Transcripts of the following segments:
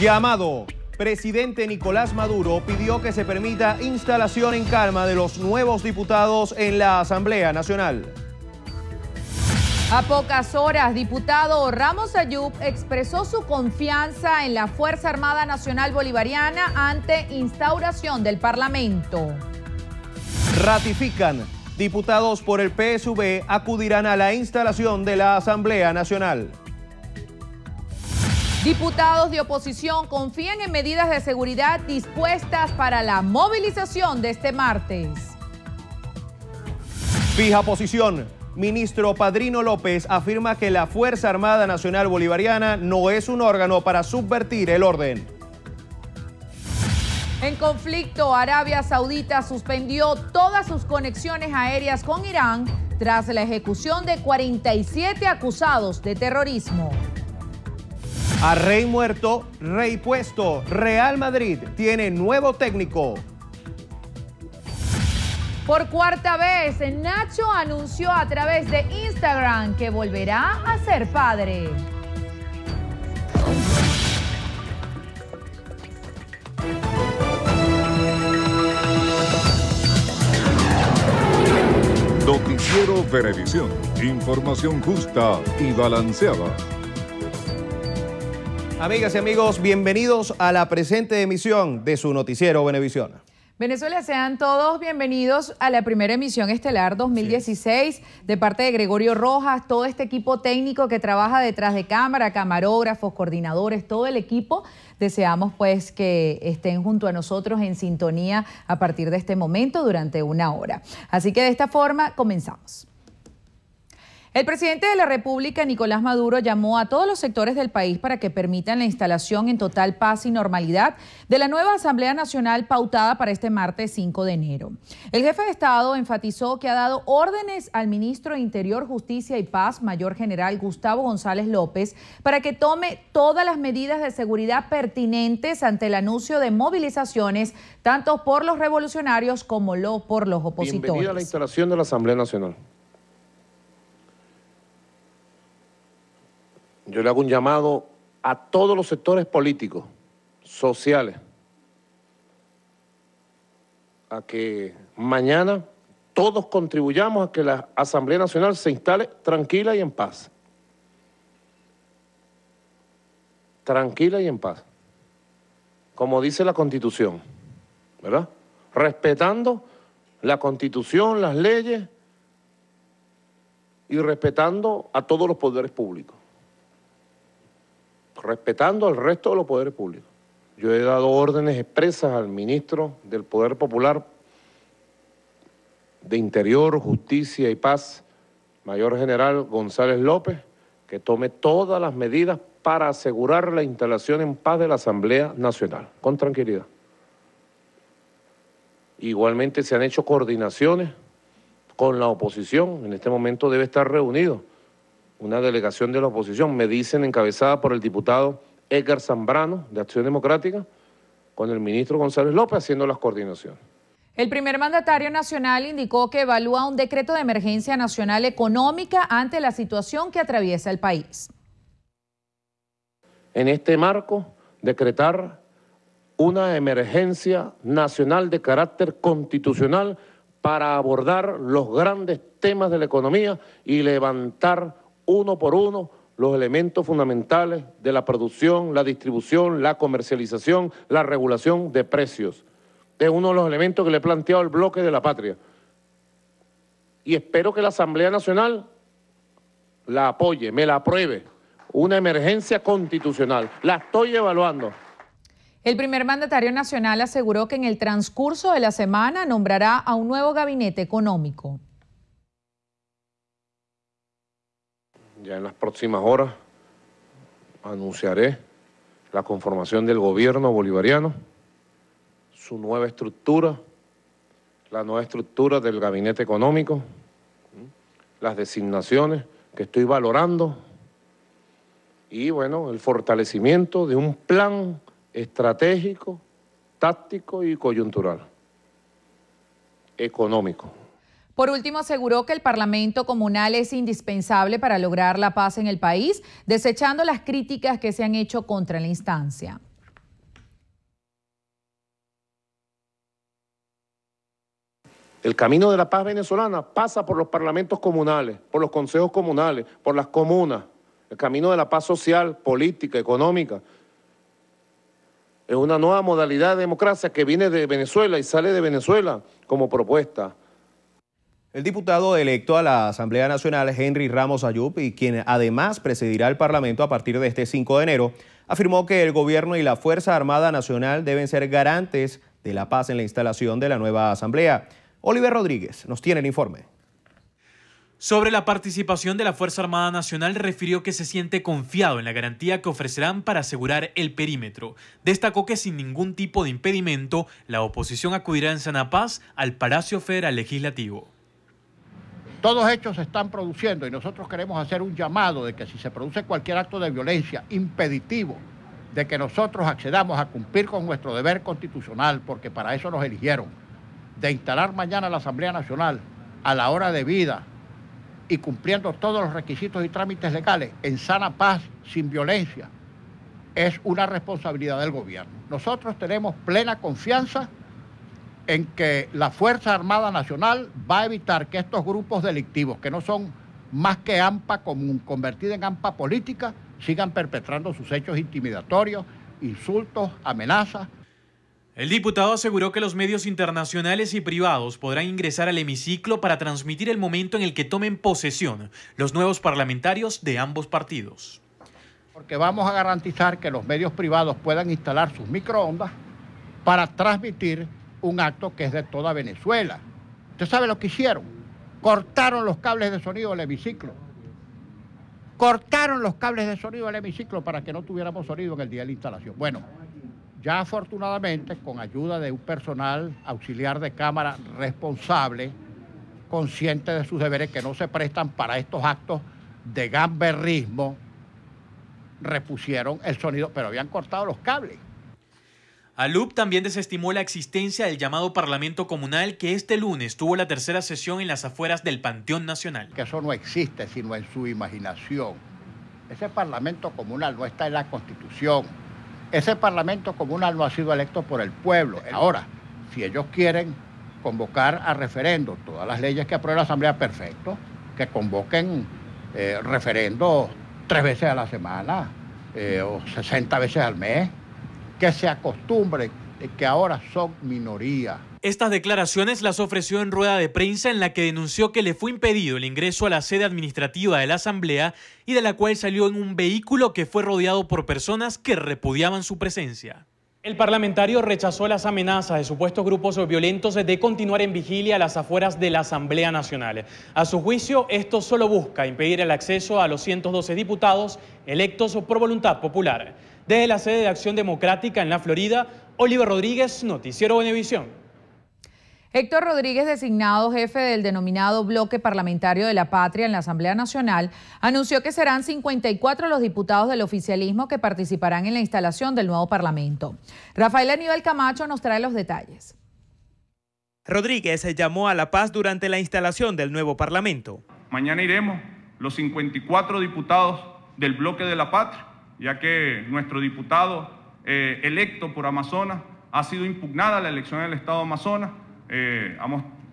Llamado. Presidente Nicolás Maduro pidió que se permita instalación en calma de los nuevos diputados en la Asamblea Nacional. A pocas horas, diputado Ramos Ayub expresó su confianza en la Fuerza Armada Nacional Bolivariana ante instauración del Parlamento. Ratifican. Diputados por el PSV acudirán a la instalación de la Asamblea Nacional. Diputados de oposición confían en medidas de seguridad dispuestas para la movilización de este martes. Fija posición. Ministro Padrino López afirma que la Fuerza Armada Nacional Bolivariana no es un órgano para subvertir el orden. En conflicto, Arabia Saudita suspendió todas sus conexiones aéreas con Irán tras la ejecución de 47 acusados de terrorismo. A rey muerto, rey puesto. Real Madrid tiene nuevo técnico. Por cuarta vez, Nacho anunció a través de Instagram que volverá a ser padre. Noticiero Veredición. información justa y balanceada. Amigas y amigos, bienvenidos a la presente emisión de su noticiero Venevisión. Venezuela, sean todos bienvenidos a la primera emisión estelar 2016 de parte de Gregorio Rojas, todo este equipo técnico que trabaja detrás de cámara, camarógrafos, coordinadores, todo el equipo. Deseamos pues que estén junto a nosotros en sintonía a partir de este momento durante una hora. Así que de esta forma comenzamos. El presidente de la República, Nicolás Maduro, llamó a todos los sectores del país para que permitan la instalación en total paz y normalidad de la nueva Asamblea Nacional pautada para este martes 5 de enero. El jefe de Estado enfatizó que ha dado órdenes al ministro de Interior, Justicia y Paz, mayor general Gustavo González López, para que tome todas las medidas de seguridad pertinentes ante el anuncio de movilizaciones, tanto por los revolucionarios como por los opositores. a la instalación de la Asamblea Nacional. yo le hago un llamado a todos los sectores políticos, sociales, a que mañana todos contribuyamos a que la Asamblea Nacional se instale tranquila y en paz. Tranquila y en paz. Como dice la Constitución, ¿verdad? Respetando la Constitución, las leyes y respetando a todos los poderes públicos respetando al resto de los poderes públicos. Yo he dado órdenes expresas al ministro del Poder Popular de Interior, Justicia y Paz, mayor general González López, que tome todas las medidas para asegurar la instalación en paz de la Asamblea Nacional, con tranquilidad. Igualmente se han hecho coordinaciones con la oposición, en este momento debe estar reunido una delegación de la oposición, me dicen encabezada por el diputado Edgar Zambrano de Acción Democrática, con el ministro González López haciendo las coordinaciones. El primer mandatario nacional indicó que evalúa un decreto de emergencia nacional económica ante la situación que atraviesa el país. En este marco, decretar una emergencia nacional de carácter constitucional para abordar los grandes temas de la economía y levantar uno por uno los elementos fundamentales de la producción, la distribución, la comercialización, la regulación de precios. Es uno de los elementos que le he planteado el bloque de la patria. Y espero que la Asamblea Nacional la apoye, me la apruebe. Una emergencia constitucional. La estoy evaluando. El primer mandatario nacional aseguró que en el transcurso de la semana nombrará a un nuevo gabinete económico. Ya en las próximas horas anunciaré la conformación del gobierno bolivariano, su nueva estructura, la nueva estructura del gabinete económico, las designaciones que estoy valorando y, bueno, el fortalecimiento de un plan estratégico, táctico y coyuntural, económico. Por último, aseguró que el Parlamento Comunal es indispensable para lograr la paz en el país, desechando las críticas que se han hecho contra la instancia. El camino de la paz venezolana pasa por los parlamentos comunales, por los consejos comunales, por las comunas. El camino de la paz social, política, económica. Es una nueva modalidad de democracia que viene de Venezuela y sale de Venezuela como propuesta. El diputado electo a la Asamblea Nacional, Henry Ramos Ayub, y quien además presidirá el Parlamento a partir de este 5 de enero, afirmó que el gobierno y la Fuerza Armada Nacional deben ser garantes de la paz en la instalación de la nueva Asamblea. Oliver Rodríguez nos tiene el informe. Sobre la participación de la Fuerza Armada Nacional, refirió que se siente confiado en la garantía que ofrecerán para asegurar el perímetro. Destacó que sin ningún tipo de impedimento, la oposición acudirá en Sanapaz al Palacio Federal Legislativo. Todos hechos se están produciendo y nosotros queremos hacer un llamado de que si se produce cualquier acto de violencia impeditivo de que nosotros accedamos a cumplir con nuestro deber constitucional, porque para eso nos eligieron, de instalar mañana la Asamblea Nacional a la hora de vida y cumpliendo todos los requisitos y trámites legales en sana paz, sin violencia, es una responsabilidad del gobierno. Nosotros tenemos plena confianza en que la Fuerza Armada Nacional va a evitar que estos grupos delictivos, que no son más que AMPA común, convertida en AMPA política, sigan perpetrando sus hechos intimidatorios, insultos, amenazas. El diputado aseguró que los medios internacionales y privados podrán ingresar al hemiciclo para transmitir el momento en el que tomen posesión los nuevos parlamentarios de ambos partidos. Porque vamos a garantizar que los medios privados puedan instalar sus microondas para transmitir un acto que es de toda Venezuela. ¿Usted sabe lo que hicieron? Cortaron los cables de sonido del hemiciclo. Cortaron los cables de sonido del hemiciclo para que no tuviéramos sonido en el día de la instalación. Bueno, ya afortunadamente, con ayuda de un personal auxiliar de cámara responsable, consciente de sus deberes que no se prestan para estos actos de gamberrismo, repusieron el sonido, pero habían cortado los cables. Alup también desestimó la existencia del llamado Parlamento Comunal que este lunes tuvo la tercera sesión en las afueras del Panteón Nacional. Que eso no existe sino en su imaginación. Ese Parlamento Comunal no está en la Constitución. Ese Parlamento Comunal no ha sido electo por el pueblo. Ahora, si ellos quieren convocar a referendo todas las leyes que apruebe la Asamblea, perfecto, que convoquen eh, tres veces a la semana eh, o 60 veces al mes que se acostumbren eh, que ahora son minoría. Estas declaraciones las ofreció en rueda de prensa en la que denunció que le fue impedido el ingreso a la sede administrativa de la Asamblea y de la cual salió en un vehículo que fue rodeado por personas que repudiaban su presencia. El parlamentario rechazó las amenazas de supuestos grupos violentos de continuar en vigilia a las afueras de la Asamblea Nacional. A su juicio, esto solo busca impedir el acceso a los 112 diputados electos por voluntad popular. Desde la sede de Acción Democrática en la Florida, Oliver Rodríguez, Noticiero Benevisión. Héctor Rodríguez, designado jefe del denominado Bloque Parlamentario de la Patria en la Asamblea Nacional, anunció que serán 54 los diputados del oficialismo que participarán en la instalación del nuevo Parlamento. Rafael Aníbal Camacho nos trae los detalles. Rodríguez llamó a la paz durante la instalación del nuevo Parlamento. Mañana iremos los 54 diputados del Bloque de la Patria ya que nuestro diputado eh, electo por Amazonas ha sido impugnada la elección del Estado de Amazonas. Eh,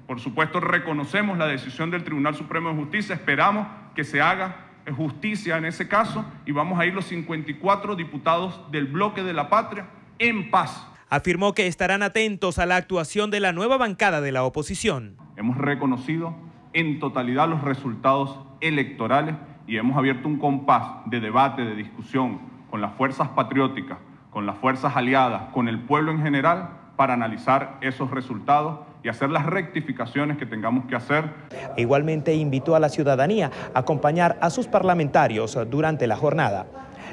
por supuesto, reconocemos la decisión del Tribunal Supremo de Justicia, esperamos que se haga eh, justicia en ese caso y vamos a ir los 54 diputados del bloque de la patria en paz. Afirmó que estarán atentos a la actuación de la nueva bancada de la oposición. Hemos reconocido en totalidad los resultados electorales y hemos abierto un compás de debate, de discusión con las fuerzas patrióticas, con las fuerzas aliadas, con el pueblo en general, para analizar esos resultados y hacer las rectificaciones que tengamos que hacer. Igualmente invitó a la ciudadanía a acompañar a sus parlamentarios durante la jornada.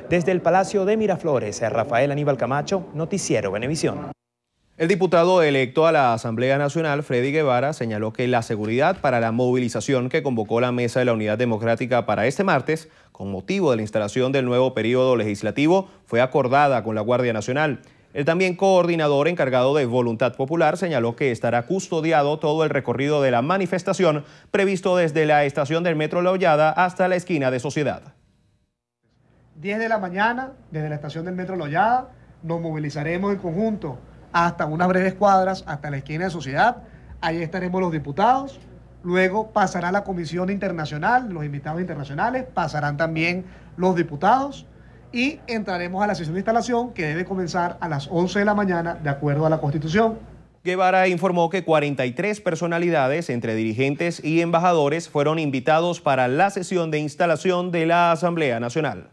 Desde el Palacio de Miraflores, Rafael Aníbal Camacho, Noticiero Venevisión. El diputado electo a la Asamblea Nacional, Freddy Guevara, señaló que la seguridad para la movilización que convocó la Mesa de la Unidad Democrática para este martes, con motivo de la instalación del nuevo periodo legislativo, fue acordada con la Guardia Nacional. El también coordinador encargado de Voluntad Popular señaló que estará custodiado todo el recorrido de la manifestación previsto desde la estación del Metro La Hollada hasta la esquina de Sociedad. 10 de la mañana, desde la estación del Metro La Hollada, nos movilizaremos en conjunto hasta unas breves cuadras, hasta la esquina de sociedad. Ahí estaremos los diputados. Luego pasará la comisión internacional, los invitados internacionales, pasarán también los diputados y entraremos a la sesión de instalación que debe comenzar a las 11 de la mañana de acuerdo a la Constitución. Guevara informó que 43 personalidades entre dirigentes y embajadores fueron invitados para la sesión de instalación de la Asamblea Nacional.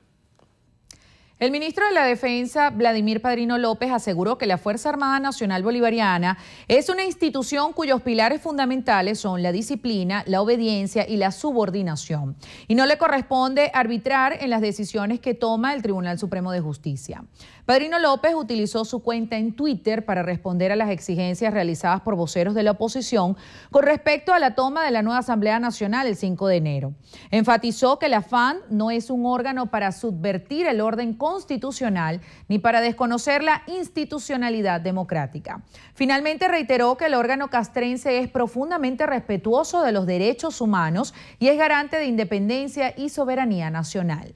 El ministro de la Defensa, Vladimir Padrino López, aseguró que la Fuerza Armada Nacional Bolivariana es una institución cuyos pilares fundamentales son la disciplina, la obediencia y la subordinación, y no le corresponde arbitrar en las decisiones que toma el Tribunal Supremo de Justicia. Padrino López utilizó su cuenta en Twitter para responder a las exigencias realizadas por voceros de la oposición con respecto a la toma de la nueva Asamblea Nacional el 5 de enero. Enfatizó que la FAN no es un órgano para subvertir el orden constitucional constitucional ni para desconocer la institucionalidad democrática. Finalmente reiteró que el órgano castrense es profundamente respetuoso de los derechos humanos y es garante de independencia y soberanía nacional.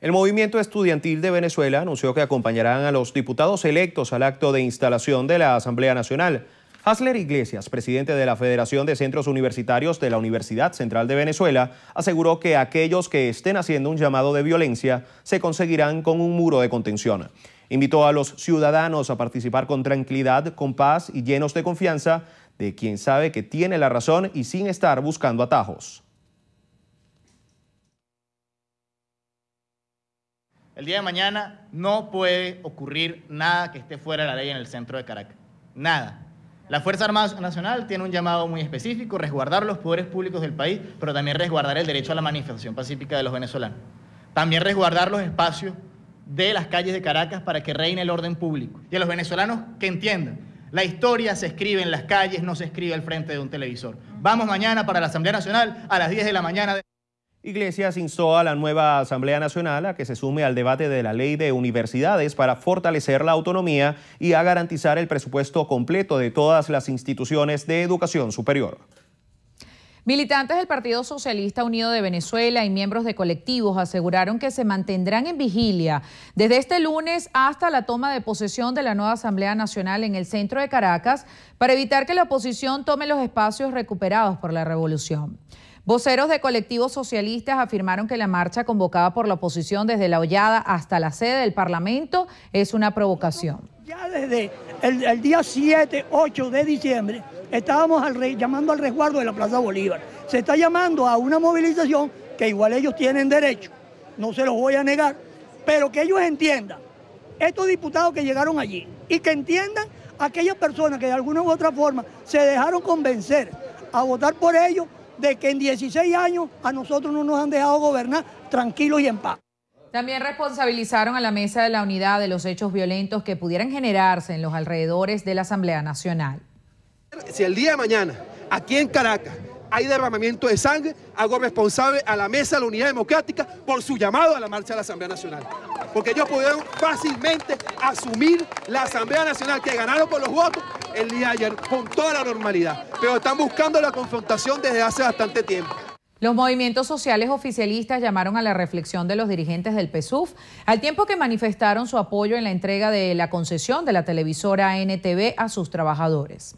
El movimiento estudiantil de Venezuela anunció que acompañarán a los diputados electos al acto de instalación de la Asamblea Nacional. Hasler Iglesias, presidente de la Federación de Centros Universitarios de la Universidad Central de Venezuela, aseguró que aquellos que estén haciendo un llamado de violencia se conseguirán con un muro de contención. Invitó a los ciudadanos a participar con tranquilidad, con paz y llenos de confianza de quien sabe que tiene la razón y sin estar buscando atajos. El día de mañana no puede ocurrir nada que esté fuera de la ley en el centro de Caracas. Nada. La Fuerza Armada Nacional tiene un llamado muy específico, resguardar los poderes públicos del país, pero también resguardar el derecho a la manifestación pacífica de los venezolanos. También resguardar los espacios de las calles de Caracas para que reine el orden público. Y a los venezolanos que entiendan, la historia se escribe en las calles, no se escribe al frente de un televisor. Vamos mañana para la Asamblea Nacional a las 10 de la mañana. De Iglesias instó a la nueva Asamblea Nacional a que se sume al debate de la ley de universidades para fortalecer la autonomía y a garantizar el presupuesto completo de todas las instituciones de educación superior. Militantes del Partido Socialista Unido de Venezuela y miembros de colectivos aseguraron que se mantendrán en vigilia desde este lunes hasta la toma de posesión de la nueva Asamblea Nacional en el centro de Caracas para evitar que la oposición tome los espacios recuperados por la revolución. Voceros de colectivos socialistas afirmaron que la marcha convocada por la oposición desde la Hollada hasta la sede del Parlamento es una provocación. Ya desde el, día 7, 8 de diciembre estábamos llamando al resguardo de la Plaza Bolívar. Se está llamando a una movilización que igual ellos tienen derecho, no se los voy a negar, pero que ellos entiendan, estos diputados que llegaron allí, y que entiendan aquellas personas que de alguna u otra forma se dejaron convencer a votar por ellos de que en 16 años a nosotros no nos han dejado gobernar tranquilos y en paz. También responsabilizaron a la mesa de la unidad de los hechos violentos que pudieran generarse en los alrededores de la Asamblea Nacional. Si el día de mañana, aquí en Caracas, hay derramamiento de sangre, hago responsable a la mesa de la unidad democrática por su llamado a la marcha de la Asamblea Nacional. Porque ellos pudieron fácilmente asumir la Asamblea Nacional que ganaron por los votos el día ayer con toda la normalidad. Pero están buscando la confrontación desde hace bastante tiempo. Los movimientos sociales oficialistas llamaron a la reflexión de los dirigentes del PSUF al tiempo que manifestaron su apoyo en la entrega de la concesión de la televisora NTV a sus trabajadores.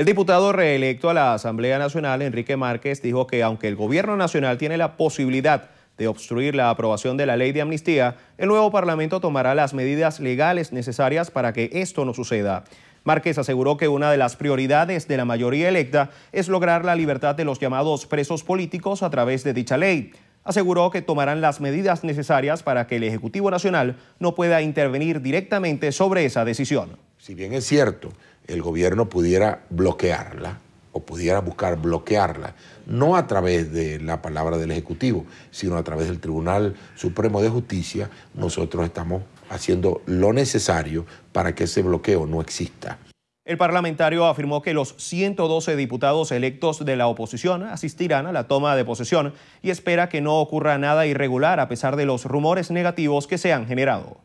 El diputado reelecto a la Asamblea Nacional, Enrique Márquez, dijo que aunque el gobierno nacional tiene la posibilidad de obstruir la aprobación de la ley de amnistía, el nuevo Parlamento tomará las medidas legales necesarias para que esto no suceda. Márquez aseguró que una de las prioridades de la mayoría electa es lograr la libertad de los llamados presos políticos a través de dicha ley. Aseguró que tomarán las medidas necesarias para que el Ejecutivo Nacional no pueda intervenir directamente sobre esa decisión. Si bien es cierto el gobierno pudiera bloquearla o pudiera buscar bloquearla, no a través de la palabra del Ejecutivo, sino a través del Tribunal Supremo de Justicia, nosotros estamos haciendo lo necesario para que ese bloqueo no exista. El parlamentario afirmó que los 112 diputados electos de la oposición asistirán a la toma de posesión y espera que no ocurra nada irregular a pesar de los rumores negativos que se han generado.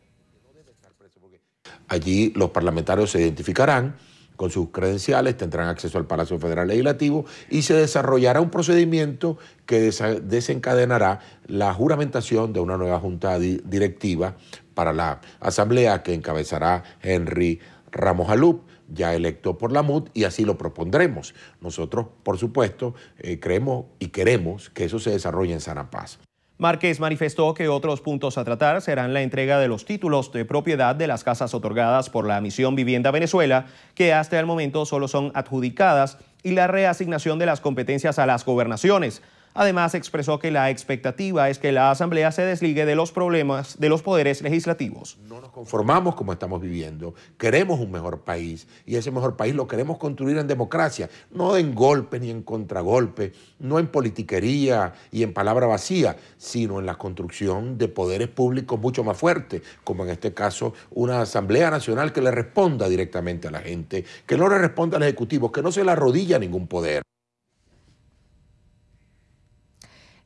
Allí los parlamentarios se identificarán con sus credenciales tendrán acceso al Palacio Federal Legislativo y se desarrollará un procedimiento que desencadenará la juramentación de una nueva junta directiva para la asamblea que encabezará Henry Ramos Alup ya electo por la MUD y así lo propondremos. Nosotros, por supuesto, eh, creemos y queremos que eso se desarrolle en Sana Paz. Márquez manifestó que otros puntos a tratar serán la entrega de los títulos de propiedad de las casas otorgadas por la misión Vivienda Venezuela, que hasta el momento solo son adjudicadas, y la reasignación de las competencias a las gobernaciones Además, expresó que la expectativa es que la Asamblea se desligue de los problemas de los poderes legislativos. No nos conformamos como estamos viviendo, queremos un mejor país y ese mejor país lo queremos construir en democracia, no en golpe ni en contragolpe, no en politiquería y en palabra vacía, sino en la construcción de poderes públicos mucho más fuertes, como en este caso una Asamblea Nacional que le responda directamente a la gente, que no le responda al Ejecutivo, que no se le arrodilla ningún poder.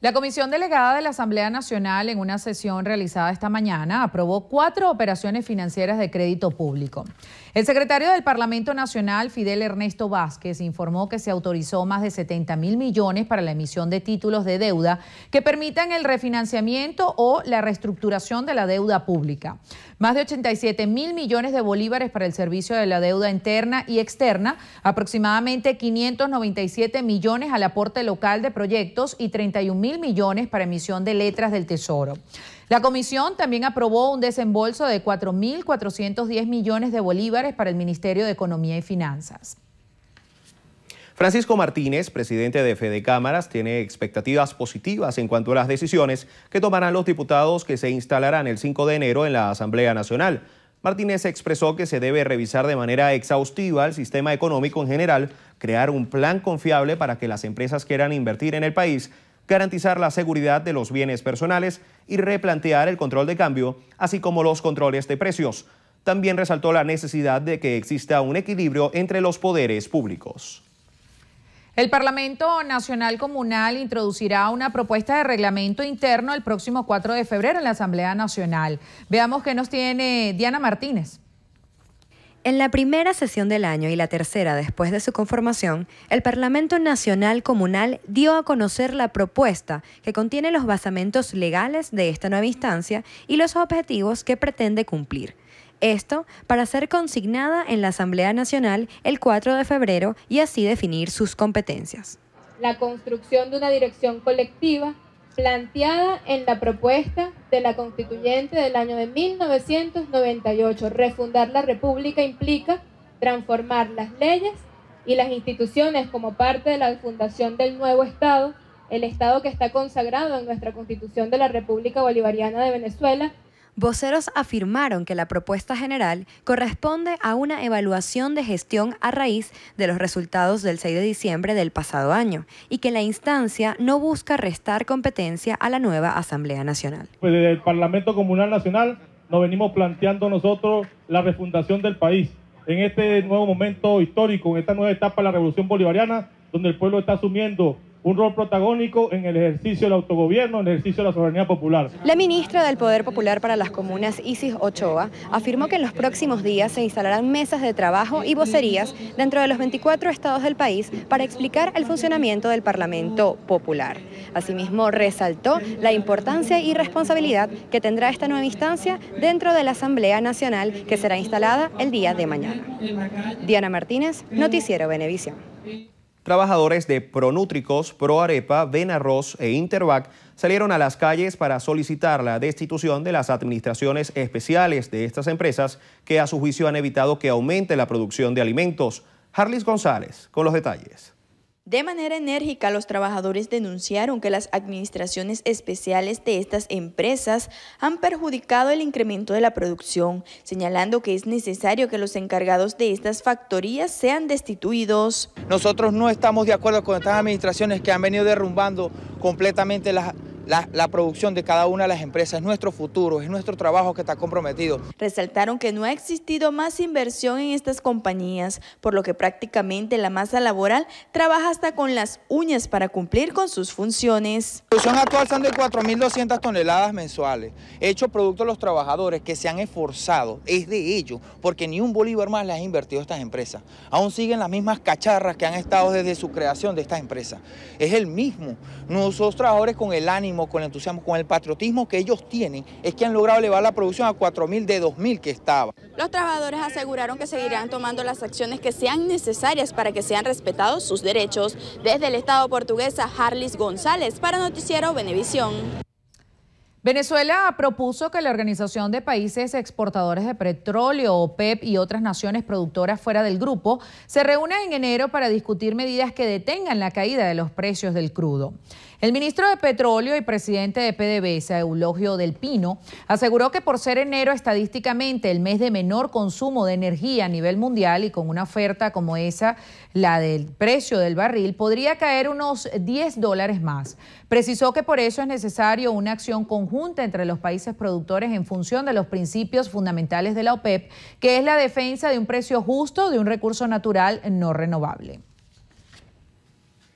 La Comisión Delegada de la Asamblea Nacional, en una sesión realizada esta mañana, aprobó cuatro operaciones financieras de crédito público. El secretario del Parlamento Nacional, Fidel Ernesto Vázquez, informó que se autorizó más de 70 mil millones para la emisión de títulos de deuda que permitan el refinanciamiento o la reestructuración de la deuda pública. Más de 87 mil millones de bolívares para el servicio de la deuda interna y externa, aproximadamente 597 millones al aporte local de proyectos y 31 mil millones para emisión de letras del Tesoro. La comisión también aprobó un desembolso de 4.410 millones de bolívares para el Ministerio de Economía y Finanzas. Francisco Martínez, presidente de Fede Cámaras, tiene expectativas positivas en cuanto a las decisiones que tomarán los diputados que se instalarán el 5 de enero en la Asamblea Nacional. Martínez expresó que se debe revisar de manera exhaustiva el sistema económico en general, crear un plan confiable para que las empresas quieran invertir en el país garantizar la seguridad de los bienes personales y replantear el control de cambio, así como los controles de precios. También resaltó la necesidad de que exista un equilibrio entre los poderes públicos. El Parlamento Nacional Comunal introducirá una propuesta de reglamento interno el próximo 4 de febrero en la Asamblea Nacional. Veamos qué nos tiene Diana Martínez. En la primera sesión del año y la tercera después de su conformación, el Parlamento Nacional Comunal dio a conocer la propuesta que contiene los basamentos legales de esta nueva instancia y los objetivos que pretende cumplir. Esto para ser consignada en la Asamblea Nacional el 4 de febrero y así definir sus competencias. La construcción de una dirección colectiva planteada en la propuesta de la constituyente del año de 1998. Refundar la República implica transformar las leyes y las instituciones como parte de la fundación del nuevo Estado, el Estado que está consagrado en nuestra Constitución de la República Bolivariana de Venezuela Voceros afirmaron que la propuesta general corresponde a una evaluación de gestión a raíz de los resultados del 6 de diciembre del pasado año y que la instancia no busca restar competencia a la nueva Asamblea Nacional. Pues desde el Parlamento Comunal Nacional nos venimos planteando nosotros la refundación del país en este nuevo momento histórico, en esta nueva etapa de la Revolución Bolivariana, donde el pueblo está asumiendo un rol protagónico en el ejercicio del autogobierno, en el ejercicio de la soberanía popular. La ministra del Poder Popular para las Comunas, Isis Ochoa, afirmó que en los próximos días se instalarán mesas de trabajo y vocerías dentro de los 24 estados del país para explicar el funcionamiento del Parlamento Popular. Asimismo, resaltó la importancia y responsabilidad que tendrá esta nueva instancia dentro de la Asamblea Nacional que será instalada el día de mañana. Diana Martínez, Noticiero Benevisión trabajadores de Pronútricos, ProArepa, Benarros e Intervac salieron a las calles para solicitar la destitución de las administraciones especiales de estas empresas que a su juicio han evitado que aumente la producción de alimentos. Harlis González, con los detalles. De manera enérgica, los trabajadores denunciaron que las administraciones especiales de estas empresas han perjudicado el incremento de la producción, señalando que es necesario que los encargados de estas factorías sean destituidos. Nosotros no estamos de acuerdo con estas administraciones que han venido derrumbando completamente las la, producción de cada una de las empresas es nuestro futuro, es nuestro trabajo que está comprometido. Resaltaron que no ha existido más inversión en estas compañías, por lo que prácticamente la masa laboral trabaja hasta con las uñas para cumplir con sus funciones. La producción actual son de 4.200 toneladas mensuales, hecho producto de los trabajadores que se han esforzado, es de ello, porque ni un bolívar más les ha invertido a estas empresas. Aún siguen las mismas cacharras que han estado desde su creación de estas empresas. Es el mismo. Nosotros trabajadores con el ánimo con el entusiasmo, con el patriotismo que ellos tienen, es que han logrado elevar la producción a 4.000 de 2.000 que estaba. Los trabajadores aseguraron que seguirán tomando las acciones que sean necesarias para que sean respetados sus derechos. Desde el Estado portuguesa, Harlis González, para Noticiero Venevisión. Venezuela propuso que la Organización de Países Exportadores de Petróleo, OPEP, y otras naciones productoras fuera del grupo se reúna en enero para discutir medidas que detengan la caída de los precios del crudo. El ministro de Petróleo y presidente de PDVSA, Eulogio del Pino, aseguró que por ser enero estadísticamente el mes de menor consumo de energía a nivel mundial y con una oferta como esa, la del precio del barril, podría caer unos 10 dólares más. Precisó que por eso es necesario una acción conjunta entre los países productores en función de los principios fundamentales de la OPEP, e que es la defensa de un precio justo de un recurso natural no renovable.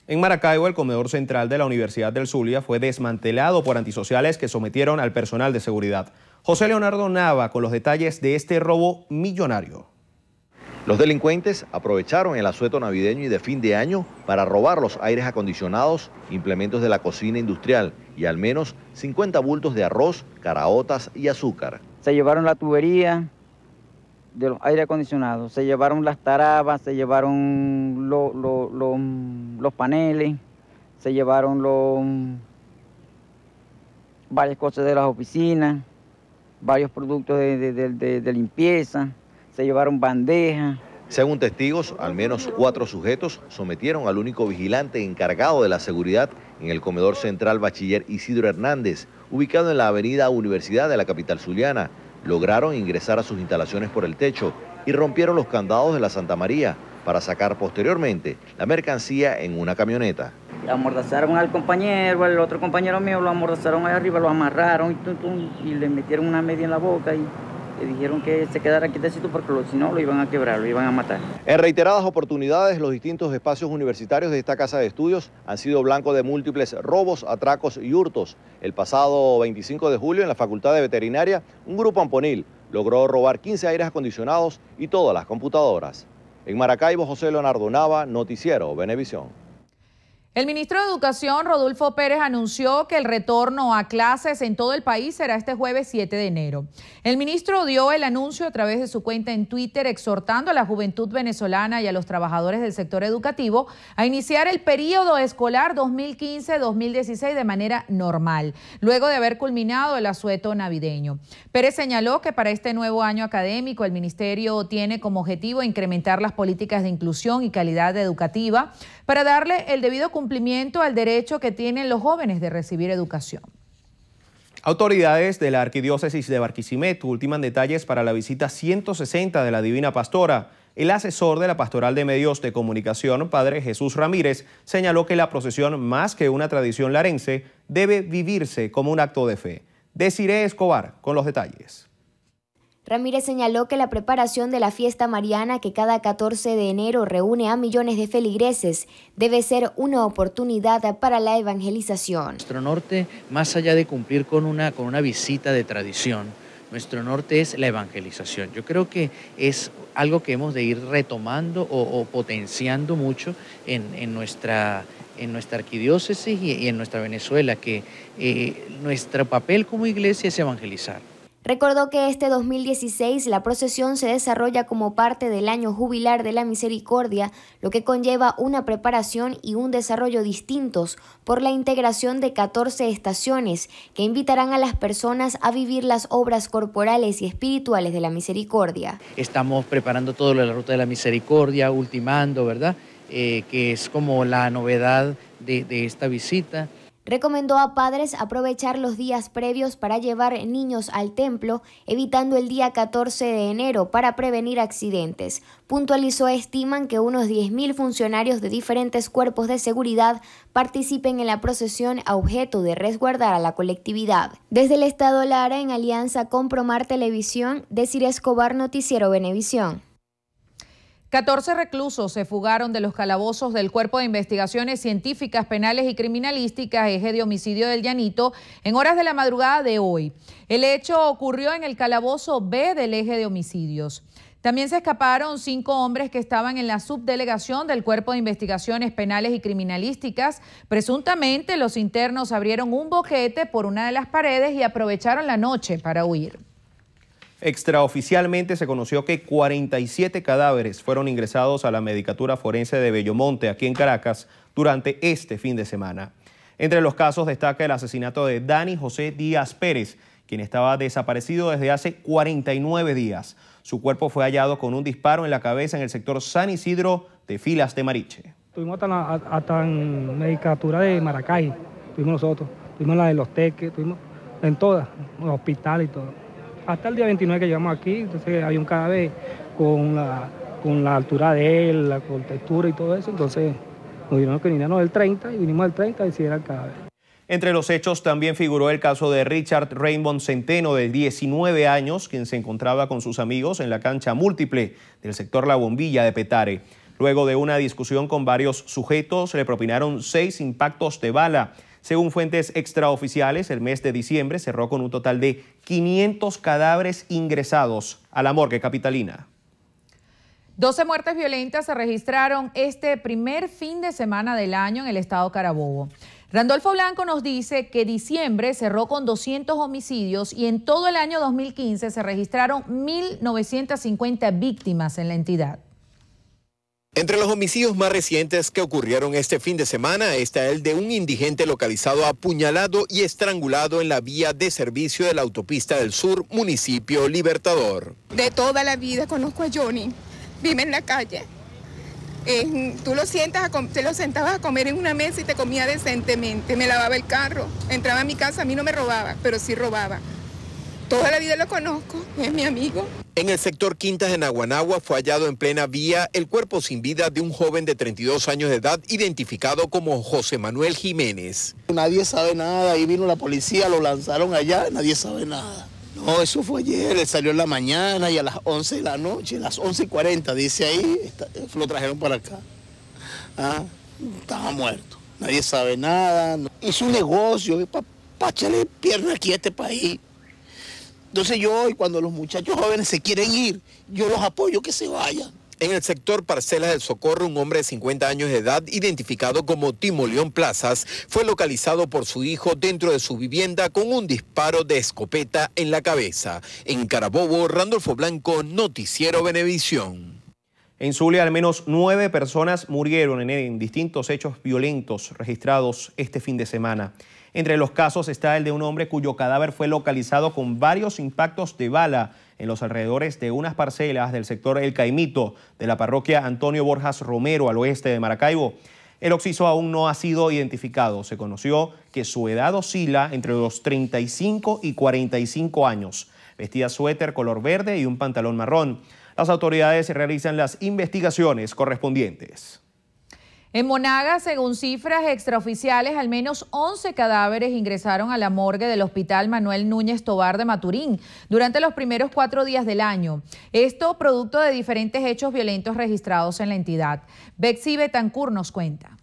En Maracaibo, el comedor central de la Universidad del Zulia fue desmantelado por antisociales que sometieron al personal de seguridad. José Leonardo Nava con los detalles de este robo millonario. Los delincuentes aprovecharon el asueto navideño y de fin de año para robar los aires acondicionados, implementos de la cocina industrial y al menos 50 bultos de arroz, caraotas y azúcar. Se llevaron la tubería, de los aire acondicionados. Se llevaron las tarabas, se llevaron los paneles, se llevaron varias cosas de las oficinas, varios productos de, de limpieza, se llevaron bandejas. Según testigos, al menos cuatro sujetos sometieron al único vigilante encargado de la seguridad en el comedor central bachiller Isidro Hernández, ubicado en la avenida Universidad de la capital zuliana, lograron ingresar a sus instalaciones por el techo y rompieron los candados de la Santa María para sacar posteriormente la mercancía en una camioneta. Amordazaron al compañero, al otro compañero mío lo amordazaron ahí arriba, lo amarraron y, y le metieron una media en la boca y dijeron que se quedara quietecito porque si no lo iban a quebrar, lo iban a matar. En reiteradas oportunidades, los distintos espacios universitarios de esta casa de estudios han sido blanco de múltiples robos, atracos y hurtos. El pasado 25 de julio, en la Facultad de Veterinaria, un grupo amponil logró robar 15 aires acondicionados y todas las computadoras. En Maracaibo, José Leonardo Nava, Noticiero, Venevisión. El ministro de Educación, Rodolfo Pérez, anunció que el retorno a clases en todo el país será este jueves 7 de enero. El ministro dio el anuncio a través de su cuenta en Twitter exhortando a la juventud venezolana y a los trabajadores del sector educativo a iniciar el periodo escolar 2015-2016 de manera normal, luego de haber culminado el asueto navideño. Pérez señaló que para este nuevo año académico el ministerio tiene como objetivo incrementar las políticas de inclusión y calidad educativa para darle el debido cumplimiento cumplimiento al derecho que tienen los jóvenes de recibir educación. Autoridades de la Arquidiócesis de Barquisimeto ultiman detalles para la visita 160 de la Divina Pastora. El asesor de la Pastoral de Medios de Comunicación, Padre Jesús Ramírez, señaló que la procesión, más que una tradición larense, debe vivirse como un acto de fe. Deciré Escobar con los detalles. Ramírez señaló que la preparación de la fiesta mariana que cada 14 de enero reúne a millones de feligreses debe ser una oportunidad para la evangelización. Nuestro norte, más allá de cumplir con una, con una visita de tradición, nuestro norte es la evangelización. Yo creo que es algo que hemos de ir retomando o, potenciando mucho en, nuestra en nuestra arquidiócesis y, en nuestra Venezuela, que eh, nuestro papel como iglesia es evangelizar. Recordó que este 2016 la procesión se desarrolla como parte del año jubilar de la misericordia, lo que conlleva una preparación y un desarrollo distintos por la integración de 14 estaciones que invitarán a las personas a vivir las obras corporales y espirituales de la misericordia. Estamos preparando todo lo de la ruta de la misericordia, ultimando, ¿verdad? Eh, que es como la novedad de, de esta visita. Recomendó a padres aprovechar los días previos para llevar niños al templo, evitando el día 14 de enero para prevenir accidentes. Puntualizó, estiman que unos 10.000 funcionarios de diferentes cuerpos de seguridad participen en la procesión a objeto de resguardar a la colectividad. Desde el Estado Lara, en alianza con Promar Televisión, Decir Escobar Noticiero Benevisión. 14 reclusos se fugaron de los calabozos del Cuerpo de Investigaciones Científicas, Penales y Criminalísticas, eje de homicidio del Llanito, en horas de la madrugada de hoy. El hecho ocurrió en el calabozo B del eje de homicidios. También se escaparon cinco hombres que estaban en la subdelegación del Cuerpo de Investigaciones Penales y Criminalísticas. Presuntamente los internos abrieron un boquete por una de las paredes y aprovecharon la noche para huir. Extraoficialmente se conoció que 47 cadáveres fueron ingresados a la Medicatura Forense de Bellomonte, aquí en Caracas, durante este fin de semana. Entre los casos destaca el asesinato de Dani José Díaz Pérez, quien estaba desaparecido desde hace 49 días. Su cuerpo fue hallado con un disparo en la cabeza en el sector San Isidro de Filas de Mariche. Tuvimos hasta, la medicatura de Maracay, tuvimos nosotros, tuvimos la de los teques, tuvimos en todas, en hospital y todo hasta el día 29 que llegamos aquí, entonces hay un cadáver con la, con la altura de él, la textura y todo eso, entonces nos dijeron que no del 30 y vinimos al 30 y si era el cadáver. Entre los hechos también figuró el caso de Richard Raymond Centeno, de 19 años, quien se encontraba con sus amigos en la cancha múltiple del sector La Bombilla de Petare. Luego de una discusión con varios sujetos, le propinaron seis impactos de bala. Según fuentes extraoficiales, el mes de diciembre cerró con un total de 500 cadáveres ingresados a la morgue capitalina. 12 muertes violentas se registraron este primer fin de semana del año en el estado Carabobo. Randolfo Blanco nos dice que diciembre cerró con 200 homicidios y en todo el año 2015 se registraron 1.950 víctimas en la entidad. Entre los homicidios más recientes que ocurrieron este fin de semana está el de un indigente localizado apuñalado y estrangulado en la vía de servicio de la autopista del sur, municipio Libertador. De toda la vida conozco a Johnny, vive en la calle. tú lo, sientas te lo sentabas a comer en una mesa y te comía decentemente, me lavaba el carro, entraba a mi casa, a mí no me robaba, pero sí robaba. Toda la vida lo conozco, es mi amigo. En el sector Quintas de Naguanagua fue hallado en plena vía el cuerpo sin vida de un joven de 32 años de edad identificado como José Manuel Jiménez. Nadie sabe nada, ahí vino la policía, lo lanzaron allá, nadie sabe nada. No, eso fue ayer, salió en la mañana y a las 11 de la noche, a las 11.40, dice ahí, eh, lo trajeron para acá. Ah, estaba muerto, nadie sabe nada. Hizo un negocio para pierna aquí a este país. Entonces yo hoy cuando los muchachos jóvenes se quieren ir, yo los apoyo que se vayan. En el sector Parcelas del Socorro, un hombre de 50 años de edad, identificado como Timo León Plazas, fue localizado por su hijo dentro de su vivienda con un disparo de escopeta en la cabeza. En Carabobo, Randolfo Blanco, Noticiero Benevisión. En Zulia, al menos nueve personas murieron en, en distintos hechos violentos registrados este fin de semana. Entre los casos está el de un hombre cuyo cadáver fue localizado con varios impactos de bala en los alrededores de unas parcelas del sector El Caimito de la parroquia Antonio Borjas Romero al oeste de Maracaibo. El occiso aún no ha sido identificado. Se conoció que su edad oscila entre los 35 y 45 años. Vestía suéter color verde y un pantalón marrón. Las autoridades realizan las investigaciones correspondientes. En Monaga, según cifras extraoficiales, al menos 11 cadáveres ingresaron a la morgue del Hospital Manuel Núñez Tobar de Maturín durante los primeros cuatro días del año. Esto producto de diferentes hechos violentos registrados en la entidad. Bexi Betancur nos cuenta.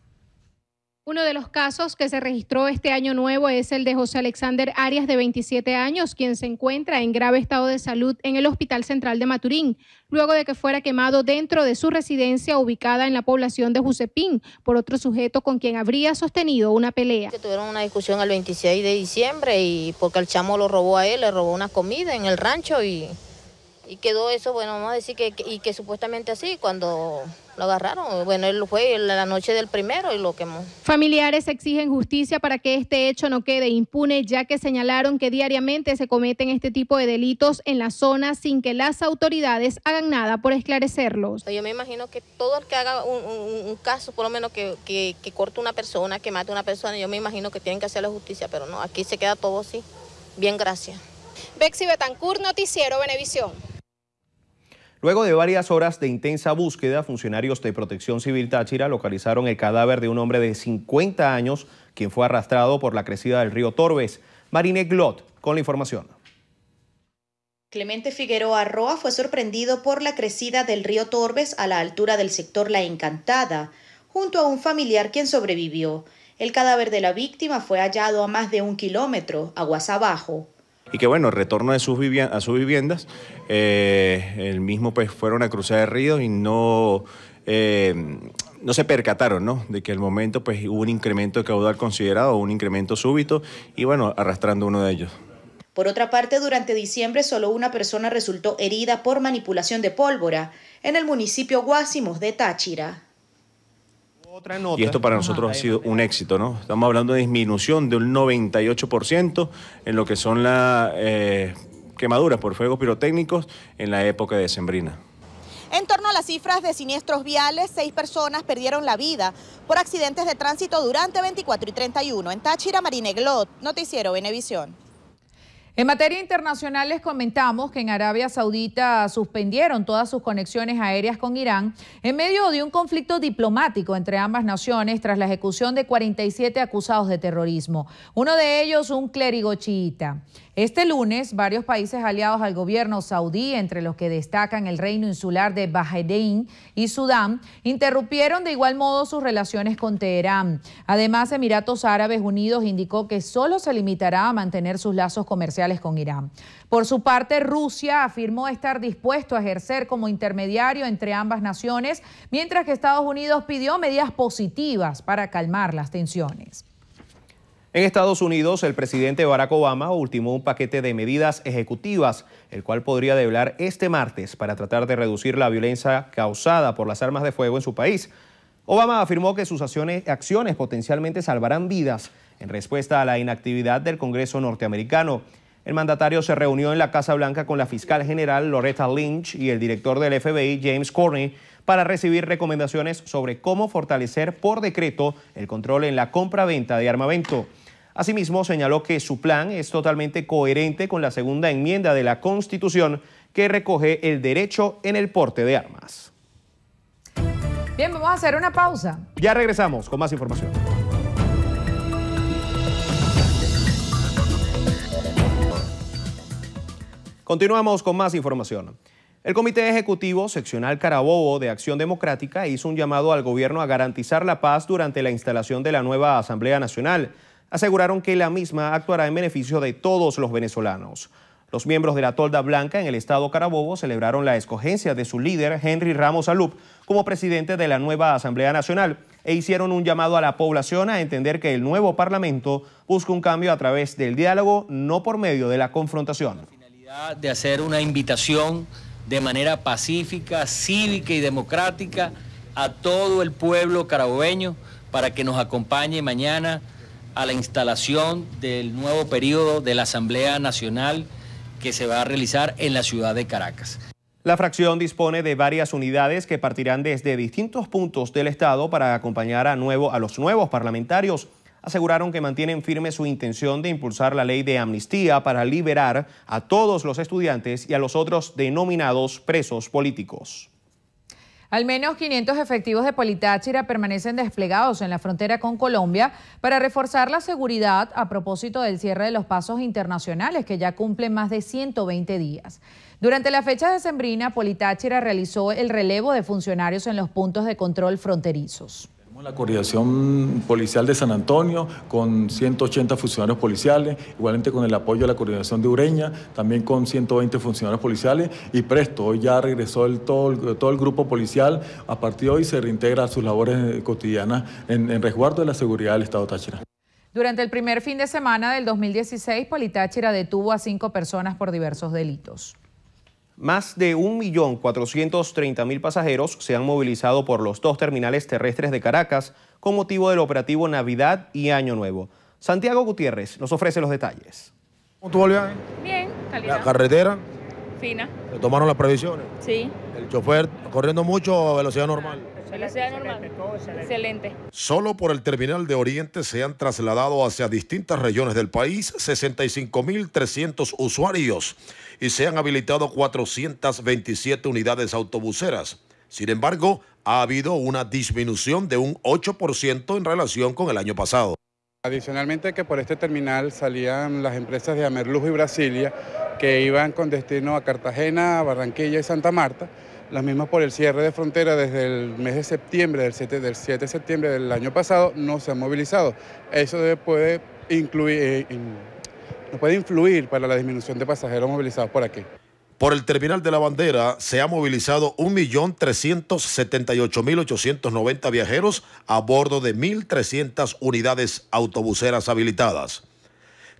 Uno de los casos que se registró este año nuevo es el de José Alexander Arias, de 27 años, quien se encuentra en grave estado de salud en el Hospital Central de Maturín, luego de que fuera quemado dentro de su residencia ubicada en la población de Jusepín por otro sujeto con quien habría sostenido una pelea. tuvieron una discusión el 26 de diciembre y porque el chamo lo robó a él, le robó una comida en el rancho y y quedó eso, bueno, vamos a decir que, y que supuestamente así, cuando lo agarraron, bueno, él fue la noche del primero y lo quemó. Familiares exigen justicia para que este hecho no quede impune, ya que señalaron que diariamente se cometen este tipo de delitos en la zona sin que las autoridades hagan nada por esclarecerlos. Yo me imagino que todo el que haga un, caso, por lo menos que, corte una persona, que mate una persona, yo me imagino que tienen que hacerle justicia, pero no, aquí se queda todo así. Bien, gracias. Bexi Betancourt, Noticiero Venevisión. Luego de varias horas de intensa búsqueda, funcionarios de Protección Civil Táchira localizaron el cadáver de un hombre de 50 años, quien fue arrastrado por la crecida del río Torbes. Marine Glot, con la información. Clemente Figueroa Roa fue sorprendido por la crecida del río Torbes a la altura del sector La Encantada, junto a un familiar quien sobrevivió. El cadáver de la víctima fue hallado a más de un kilómetro, aguas abajo y que bueno, retorno de sus a sus viviendas, eh, el mismo pues fueron a cruzar el río y no... Eh, no se percataron, ¿no? De que al momento pues hubo un incremento de caudal considerado, un incremento súbito y bueno, arrastrando uno de ellos. Por otra parte, durante diciembre solo una persona resultó herida por manipulación de pólvora en el municipio Guásimos de Táchira. Y esto para nosotros ha sido un éxito, ¿no? Estamos hablando de disminución de un 98% en lo que son las eh, quemaduras por fuegos pirotécnicos en la época de Sembrina. En torno a las cifras de siniestros viales, seis personas perdieron la vida por accidentes de tránsito durante 24 y 31. En Táchira, Marineglot, Noticiero Venevisión. En materia internacional les comentamos que en Arabia Saudita suspendieron todas sus conexiones aéreas con Irán en medio de un conflicto diplomático entre ambas naciones tras la ejecución de 47 acusados de terrorismo, uno de ellos un clérigo chiita. Este lunes, varios países aliados al gobierno saudí, entre los que destacan el reino insular de Bahrein y Sudán, interrumpieron de igual modo sus relaciones con Teherán. Además, Emiratos Árabes Unidos indicó que solo se limitará a mantener sus lazos comerciales con Irán. Por su parte, Rusia afirmó estar dispuesto a ejercer como intermediario entre ambas naciones, mientras que Estados Unidos pidió medidas positivas para calmar las tensiones. En Estados Unidos, el presidente Barack Obama ultimó un paquete de medidas ejecutivas, el cual podría develar este martes para tratar de reducir la violencia causada por las armas de fuego en su país. Obama afirmó que sus acciones, potencialmente salvarán vidas en respuesta a la inactividad del Congreso norteamericano. El mandatario se reunió en la Casa Blanca con la fiscal general Loretta Lynch y el director del FBI James Corney para recibir recomendaciones sobre cómo fortalecer por decreto el control en la compra-venta de armamento. Asimismo, señaló que su plan es totalmente coherente con la segunda enmienda de la Constitución que recoge el derecho en el porte de armas. Bien, vamos a hacer una pausa. Ya regresamos con más información. Continuamos con más información. El Comité Ejecutivo Seccional Carabobo de Acción Democrática hizo un llamado al gobierno a garantizar la paz durante la instalación de la nueva Asamblea Nacional aseguraron que la misma actuará en beneficio de todos los venezolanos. Los miembros de la Tolda Blanca en el estado Carabobo celebraron la escogencia de su líder, Henry Ramos Alup, como presidente de la nueva Asamblea Nacional e hicieron un llamado a la población a entender que el nuevo Parlamento busca un cambio a través del diálogo, no por medio de la confrontación. finalidad de hacer una invitación de manera pacífica, cívica y democrática a todo el pueblo carabobeño para que nos acompañe mañana a la instalación del nuevo periodo de la Asamblea Nacional que se va a realizar en la ciudad de Caracas. La fracción dispone de varias unidades que partirán desde distintos puntos del Estado para acompañar a, a los nuevos parlamentarios. Aseguraron que mantienen firme su intención de impulsar la ley de amnistía para liberar a todos los estudiantes y a los otros denominados presos políticos. Al menos 500 efectivos de Politáchira permanecen desplegados en la frontera con Colombia para reforzar la seguridad a propósito del cierre de los pasos internacionales que ya cumplen más de 120 días. Durante la fecha de sembrina, Politáchira realizó el relevo de funcionarios en los puntos de control fronterizos. La coordinación policial de San Antonio, con 180 funcionarios policiales, igualmente con el apoyo de la coordinación de Ureña, también con 120 funcionarios policiales, y presto, hoy ya regresó el, todo, el, grupo policial, a partir de hoy se reintegra a sus labores eh, cotidianas en, resguardo de la seguridad del Estado Táchira. Durante el primer fin de semana del 2016, Politáchira detuvo a cinco personas por diversos delitos. Más de 1.430.000 pasajeros se han movilizado por los dos terminales terrestres de Caracas con motivo del operativo Navidad y Año Nuevo. Santiago Gutiérrez nos ofrece los detalles. ¿Cómo tú el Bien, calidad. ¿La carretera? Fina. ¿Le tomaron las previsiones? Sí. ¿El chofer corriendo mucho a velocidad normal? normal. Solo por el terminal de Oriente se han trasladado hacia distintas regiones del país 65.300 usuarios y se han habilitado 427 unidades autobuseras. Sin embargo, ha habido una disminución de un 8% en relación con el año pasado. Adicionalmente que por este terminal salían las empresas de Amerlujo y Brasilia que iban con destino a Cartagena, Barranquilla y Santa Marta las mismas por el cierre de frontera desde el mes de septiembre, del 7, del 7 de septiembre del año pasado, no se han movilizado. Eso puede incluir, eh, no puede influir para la disminución de pasajeros movilizados por aquí. Por el terminal de la bandera se ha movilizado 1.378.890 viajeros a bordo de 1.300 unidades autobuseras habilitadas.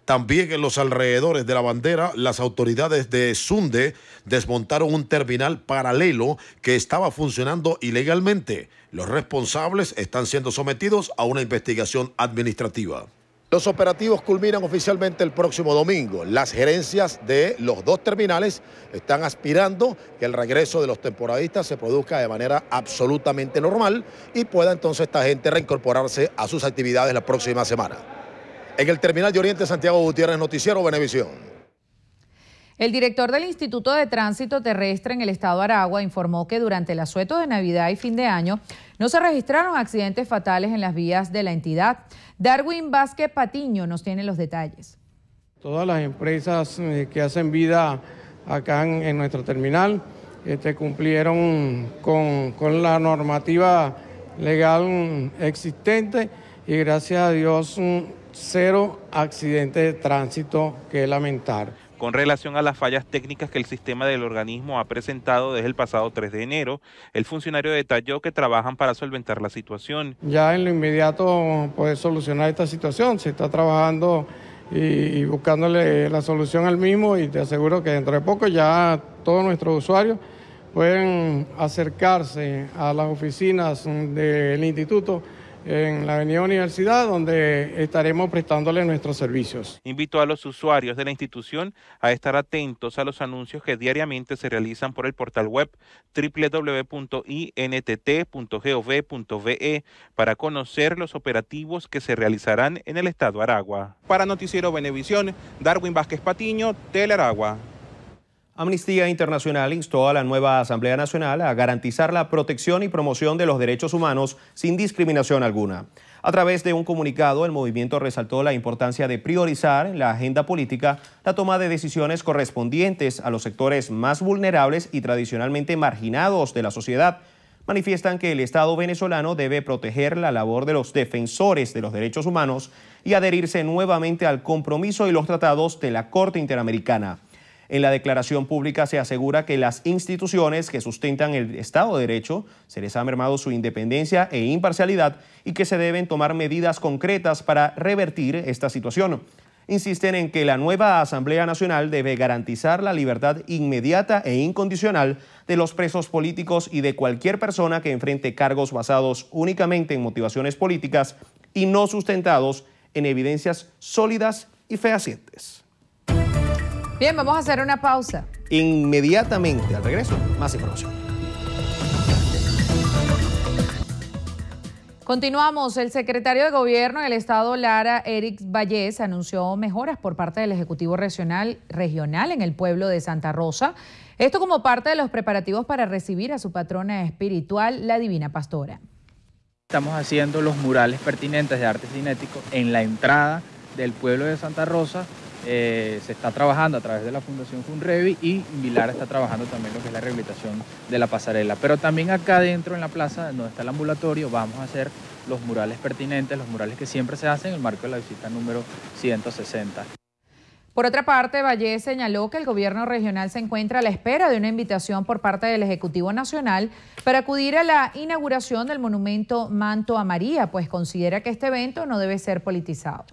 También en los alrededores de la bandera, las autoridades de Sunde desmontaron un terminal paralelo que estaba funcionando ilegalmente. Los responsables están siendo sometidos a una investigación administrativa. Los operativos culminan oficialmente el próximo domingo. Las gerencias de los dos terminales están aspirando que el regreso de los temporadistas se produzca de manera absolutamente normal y pueda entonces esta gente reincorporarse a sus actividades la próxima semana. En el terminal de Oriente Santiago Gutiérrez, noticiero Benevisión. El director del Instituto de Tránsito Terrestre en el estado de Aragua informó que durante el asueto de Navidad y fin de año no se registraron accidentes fatales en las vías de la entidad. Darwin Vázquez Patiño nos tiene los detalles. Todas las empresas eh, que hacen vida acá en, nuestro terminal este, cumplieron con, la normativa legal mm, existente y gracias a Dios mm, cero accidentes de tránsito que lamentar. Con relación a las fallas técnicas que el sistema del organismo ha presentado desde el pasado 3 de enero, el funcionario detalló que trabajan para solventar la situación. Ya en lo inmediato puede solucionar esta situación, se está trabajando y buscándole la solución al mismo y te aseguro que dentro de poco ya todos nuestros usuarios pueden acercarse a las oficinas del instituto en la Avenida Universidad, donde estaremos prestándole nuestros servicios. Invito a los usuarios de la institución a estar atentos a los anuncios que diariamente se realizan por el portal web www.intt.gov.ve para conocer los operativos que se realizarán en el estado Aragua. Para Noticiero Benevisión, Darwin Vázquez Patiño, Aragua. Amnistía Internacional instó a la nueva Asamblea Nacional a garantizar la protección y promoción de los derechos humanos sin discriminación alguna. A través de un comunicado, el movimiento resaltó la importancia de priorizar en la agenda política la toma de decisiones correspondientes a los sectores más vulnerables y tradicionalmente marginados de la sociedad. Manifiestan que el Estado venezolano debe proteger la labor de los defensores de los derechos humanos y adherirse nuevamente al compromiso y los tratados de la Corte Interamericana. En la declaración pública se asegura que las instituciones que sustentan el Estado de Derecho se les ha mermado su independencia e imparcialidad y que se deben tomar medidas concretas para revertir esta situación insisten en que la nueva Asamblea Nacional debe garantizar la libertad inmediata e incondicional de los presos políticos y de cualquier persona que enfrente cargos basados únicamente en motivaciones políticas y no sustentados en evidencias sólidas y fehacientes. Bien, vamos a hacer una pausa. Inmediatamente al regreso, más información. Continuamos. El secretario de Gobierno del Estado, Lara Eric Vallés, anunció mejoras por parte del Ejecutivo Regional, regional en el pueblo de Santa Rosa. Esto como parte de los preparativos para recibir a su patrona espiritual, la Divina Pastora. Estamos haciendo los murales pertinentes de arte cinético en la entrada del pueblo de Santa Rosa eh, se está trabajando a través de la Fundación Funrevi y Vilar está trabajando también lo que es la rehabilitación de la pasarela. Pero también acá dentro en la plaza, donde está el ambulatorio, vamos a hacer los murales pertinentes, los murales que siempre se hacen en el marco de la visita número 160. Por otra parte, Valle señaló que el gobierno regional se encuentra a la espera de una invitación por parte del Ejecutivo Nacional para acudir a la inauguración del monumento Manto a María, pues considera que este evento no debe ser politizado.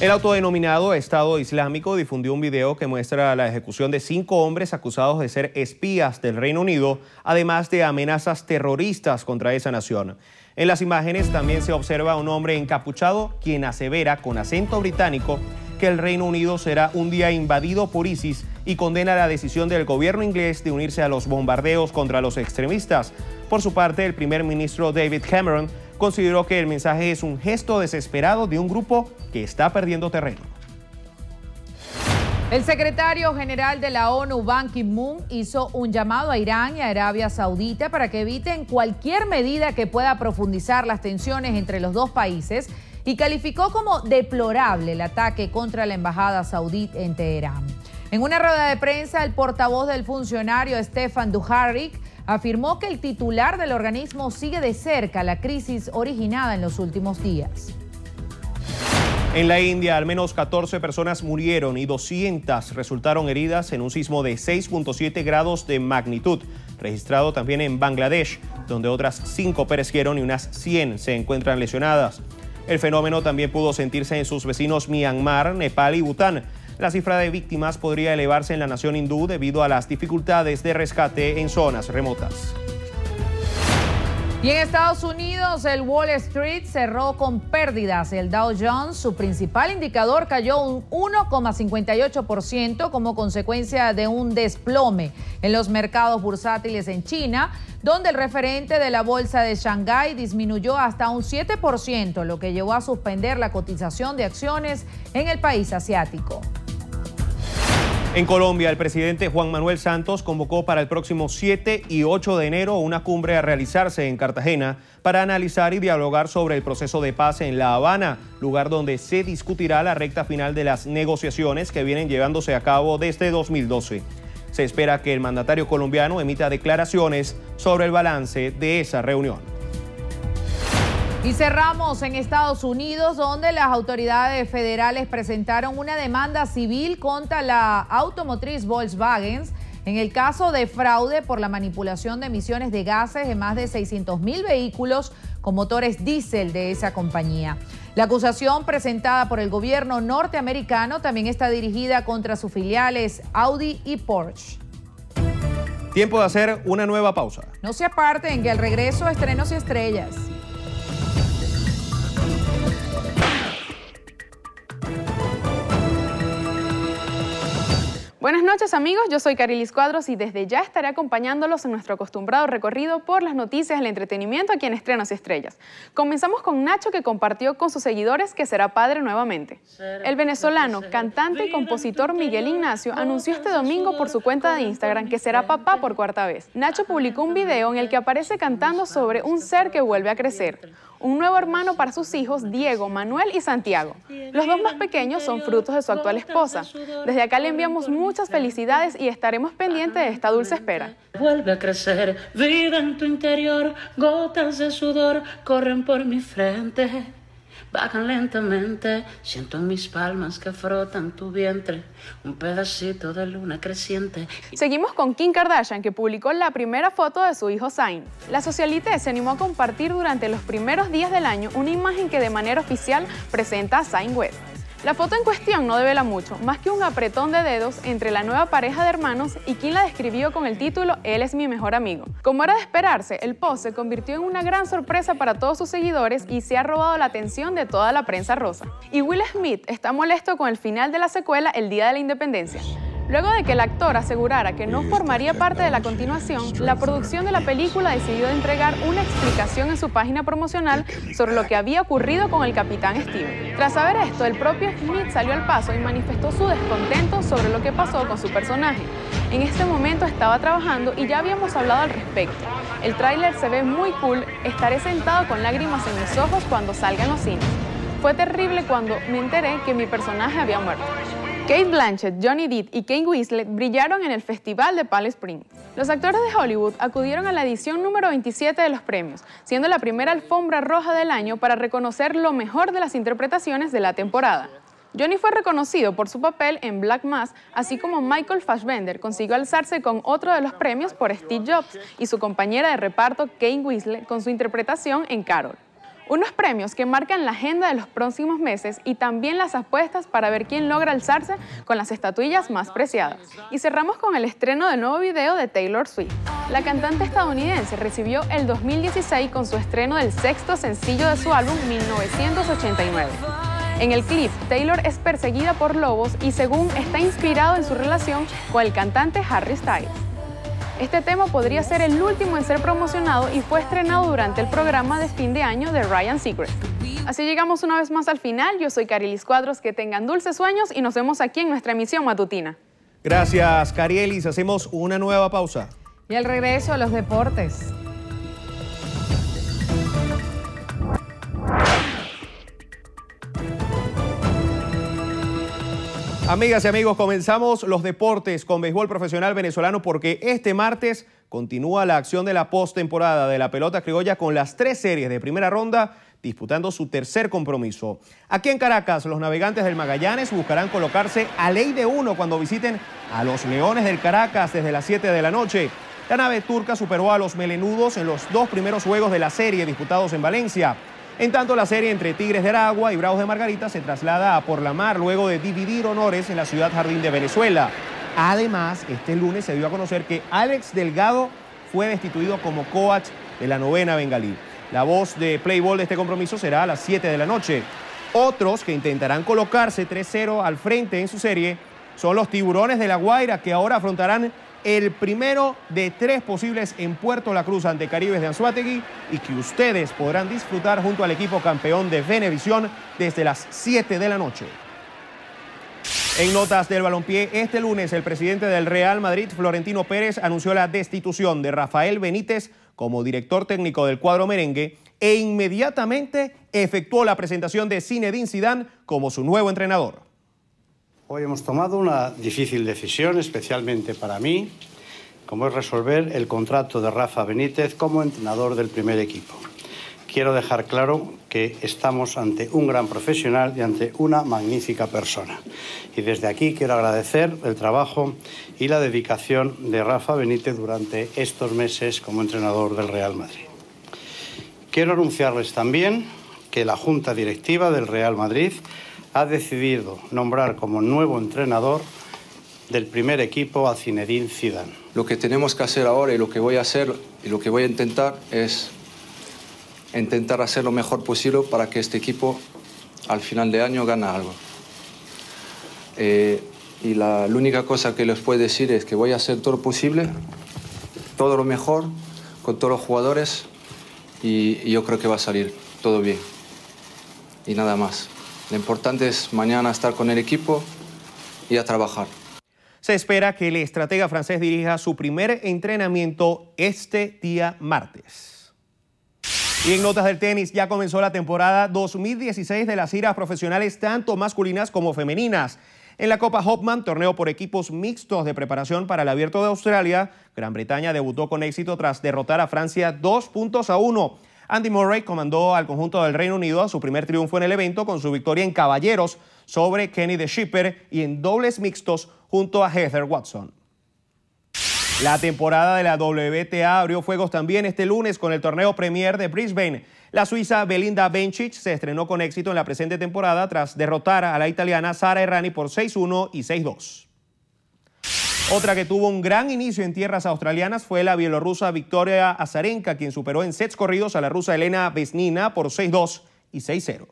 El autodenominado Estado Islámico difundió un video que muestra la ejecución de cinco hombres acusados de ser espías del Reino Unido, además de amenazas terroristas contra esa nación. En las imágenes también se observa un hombre encapuchado quien asevera con acento británico que el Reino Unido será un día invadido por ISIS y condena la decisión del gobierno inglés de unirse a los bombardeos contra los extremistas. Por su parte, el primer ministro David Cameron consideró que el mensaje es un gesto desesperado de un grupo que está perdiendo terreno. El secretario general de la ONU, Ban Ki-moon, hizo un llamado a Irán y a Arabia Saudita para que eviten cualquier medida que pueda profundizar las tensiones entre los dos países y calificó como deplorable el ataque contra la embajada saudí en Teherán. En una rueda de prensa, el portavoz del funcionario Stefan Duharik, afirmó que el titular del organismo sigue de cerca la crisis originada en los últimos días. En la India, al menos 14 personas murieron y 200 resultaron heridas en un sismo de 6.7 grados de magnitud, registrado también en Bangladesh, donde otras 5 perecieron y unas 100 se encuentran lesionadas. El fenómeno también pudo sentirse en sus vecinos Myanmar, Nepal y Bután, la cifra de víctimas podría elevarse en la nación hindú debido a las dificultades de rescate en zonas remotas. Y en Estados Unidos, el Wall Street cerró con pérdidas. El Dow Jones, su principal indicador, cayó un 1,58% como consecuencia de un desplome en los mercados bursátiles en China, donde el referente de la bolsa de Shanghái disminuyó hasta un 7%, lo que llevó a suspender la cotización de acciones en el país asiático. En Colombia, el presidente Juan Manuel Santos convocó para el próximo 7 y 8 de enero una cumbre a realizarse en Cartagena para analizar y dialogar sobre el proceso de paz en La Habana, lugar donde se discutirá la recta final de las negociaciones que vienen llevándose a cabo desde 2012. Se espera que el mandatario colombiano emita declaraciones sobre el balance de esa reunión. Y cerramos en Estados Unidos, donde las autoridades federales presentaron una demanda civil contra la automotriz Volkswagen en el caso de fraude por la manipulación de emisiones de gases de más de 600 mil vehículos con motores diésel de esa compañía. La acusación presentada por el gobierno norteamericano también está dirigida contra sus filiales Audi y Porsche. Tiempo de hacer una nueva pausa. No se aparten que al regreso estrenos y estrellas. Buenas noches amigos, yo soy Carilis Cuadros y desde ya estaré acompañándolos en nuestro acostumbrado recorrido por las noticias, el entretenimiento aquí en Estrenos y Estrellas. Comenzamos con Nacho que compartió con sus seguidores que será padre nuevamente. El venezolano, cantante y compositor Miguel Ignacio anunció este domingo por su cuenta de Instagram que será papá por cuarta vez. Nacho publicó un video en el que aparece cantando sobre un ser que vuelve a crecer un nuevo hermano para sus hijos, Diego, Manuel y Santiago. Los dos más pequeños son frutos de su actual esposa. Desde acá le enviamos muchas felicidades y estaremos pendientes de esta dulce espera. Vuelve a crecer, vida en tu interior, gotas de sudor corren por mi frente bajan lentamente. Siento en mis palmas que frotan tu vientre, un pedacito de luna creciente. Seguimos con Kim Kardashian, que publicó la primera foto de su hijo Zayn. La socialite se animó a compartir durante los primeros días del año una imagen que de manera oficial presenta a Zayn la foto en cuestión no devela mucho, más que un apretón de dedos entre la nueva pareja de hermanos y quien la describió con el título Él es mi mejor amigo. Como era de esperarse, el post se convirtió en una gran sorpresa para todos sus seguidores y se ha robado la atención de toda la prensa rosa. Y Will Smith está molesto con el final de la secuela El Día de la Independencia. Luego de que el actor asegurara que no formaría parte de la continuación, la producción de la película decidió entregar una explicación en su página promocional sobre lo que había ocurrido con el capitán Steve. Tras saber esto, el propio Smith salió al paso y manifestó su descontento sobre lo que pasó con su personaje. En este momento estaba trabajando y ya habíamos hablado al respecto. El tráiler se ve muy cool, estaré sentado con lágrimas en mis ojos cuando en los cines. Fue terrible cuando me enteré que mi personaje había muerto. Kate Blanchett, Johnny Depp y Kane Weasley brillaron en el Festival de Palm Springs. Los actores de Hollywood acudieron a la edición número 27 de los premios, siendo la primera alfombra roja del año para reconocer lo mejor de las interpretaciones de la temporada. Johnny fue reconocido por su papel en Black Mass, así como Michael Fassbender consiguió alzarse con otro de los premios por Steve Jobs y su compañera de reparto Kane Weasley con su interpretación en Carol. Unos premios que marcan la agenda de los próximos meses y también las apuestas para ver quién logra alzarse con las estatuillas más preciadas. Y cerramos con el estreno del nuevo video de Taylor Swift. La cantante estadounidense recibió el 2016 con su estreno del sexto sencillo de su álbum 1989. En el clip, Taylor es perseguida por lobos y según está inspirado en su relación con el cantante Harry Styles. Este tema podría ser el último en ser promocionado y fue estrenado durante el programa de fin de año de Ryan Secret. Así llegamos una vez más al final. Yo soy Carilis Cuadros, que tengan dulces sueños y nos vemos aquí en nuestra emisión matutina. Gracias, carilis Hacemos una nueva pausa. Y al regreso, a los deportes. Amigas y amigos, comenzamos los deportes con béisbol profesional venezolano porque este martes continúa la acción de la postemporada de la pelota criolla con las tres series de primera ronda disputando su tercer compromiso. Aquí en Caracas, los navegantes del Magallanes buscarán colocarse a ley de uno cuando visiten a los Leones del Caracas desde las 7 de la noche. La nave turca superó a los melenudos en los dos primeros juegos de la serie disputados en Valencia. En tanto, la serie entre Tigres de Aragua y Bravos de Margarita se traslada a Por la Mar luego de dividir honores en la ciudad Jardín de Venezuela. Además, este lunes se dio a conocer que Alex Delgado fue destituido como coach de la novena bengalí. La voz de Playboy de este compromiso será a las 7 de la noche. Otros que intentarán colocarse 3-0 al frente en su serie son los tiburones de La Guaira que ahora afrontarán el primero de tres posibles en Puerto La Cruz ante Caribes de Anzuategui y que ustedes podrán disfrutar junto al equipo campeón de Venevisión desde las 7 de la noche. En notas del balompié, este lunes el presidente del Real Madrid, Florentino Pérez, anunció la destitución de Rafael Benítez como director técnico del cuadro merengue e inmediatamente efectuó la presentación de Zinedine Zidane como su nuevo entrenador. Hoy hemos tomado una difícil decisión, especialmente para mí, como es resolver el contrato de Rafa Benítez como entrenador del primer equipo. Quiero dejar claro que estamos ante un gran profesional y ante una magnífica persona. Y desde aquí quiero agradecer el trabajo y la dedicación de Rafa Benítez durante estos meses como entrenador del Real Madrid. Quiero anunciarles también que la Junta Directiva del Real Madrid ha decidido nombrar como nuevo entrenador del primer equipo a Zinedine Zidane. Lo que tenemos que hacer ahora y lo que voy a hacer y lo que voy a intentar es intentar hacer lo mejor posible para que este equipo al final de año gane algo. Eh, y la, única cosa que les puedo decir es que voy a hacer todo lo posible, todo lo mejor, con todos los jugadores y yo creo que va a salir todo bien. Y nada más. Lo importante es mañana estar con el equipo y a trabajar. Se espera que el estratega francés dirija su primer entrenamiento este día martes. Y en notas del tenis, ya comenzó la temporada 2016 de las giras profesionales, tanto masculinas como femeninas. En la Copa Hopman, torneo por equipos mixtos de preparación para el Abierto de Australia, Gran Bretaña debutó con éxito tras derrotar a Francia dos puntos a uno. Andy Murray comandó al conjunto del Reino Unido a su primer triunfo en el evento con su victoria en caballeros sobre Kenny de Schipper y en dobles mixtos junto a Heather Watson. La temporada de la WTA abrió fuegos también este lunes con el torneo Premier de Brisbane. La suiza Belinda Bencic se estrenó con éxito en la presente temporada tras derrotar a la italiana Sara Errani por 6-1 y 6-2. Otra que tuvo un gran inicio en tierras australianas fue la bielorrusa Victoria Azarenka, quien superó en sets corridos a la rusa Elena Vesnina por 6-2 y 6-0.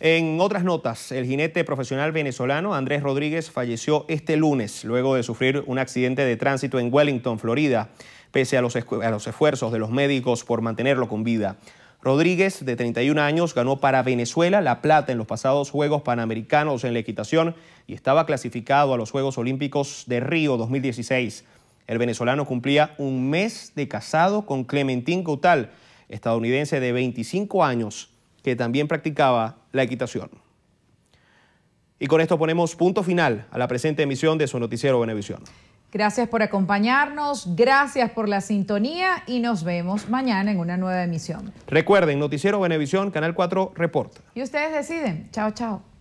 En otras notas, el jinete profesional venezolano Andrés Rodríguez falleció este lunes luego de sufrir un accidente de tránsito en Wellington, Florida, pese a los, a los esfuerzos de los médicos por mantenerlo con vida. Rodríguez, de 31 años, ganó para Venezuela la plata en los pasados Juegos Panamericanos en la equitación y estaba clasificado a los Juegos Olímpicos de Río 2016. El venezolano cumplía un mes de casado con Clementín Coutal, estadounidense de 25 años, que también practicaba la equitación. Y con esto ponemos punto final a la presente emisión de su noticiero Venevisión. Gracias por acompañarnos, gracias por la sintonía y nos vemos mañana en una nueva emisión. Recuerden, Noticiero Venevisión, Canal 4 Reporta. Y ustedes deciden. Chao, chao.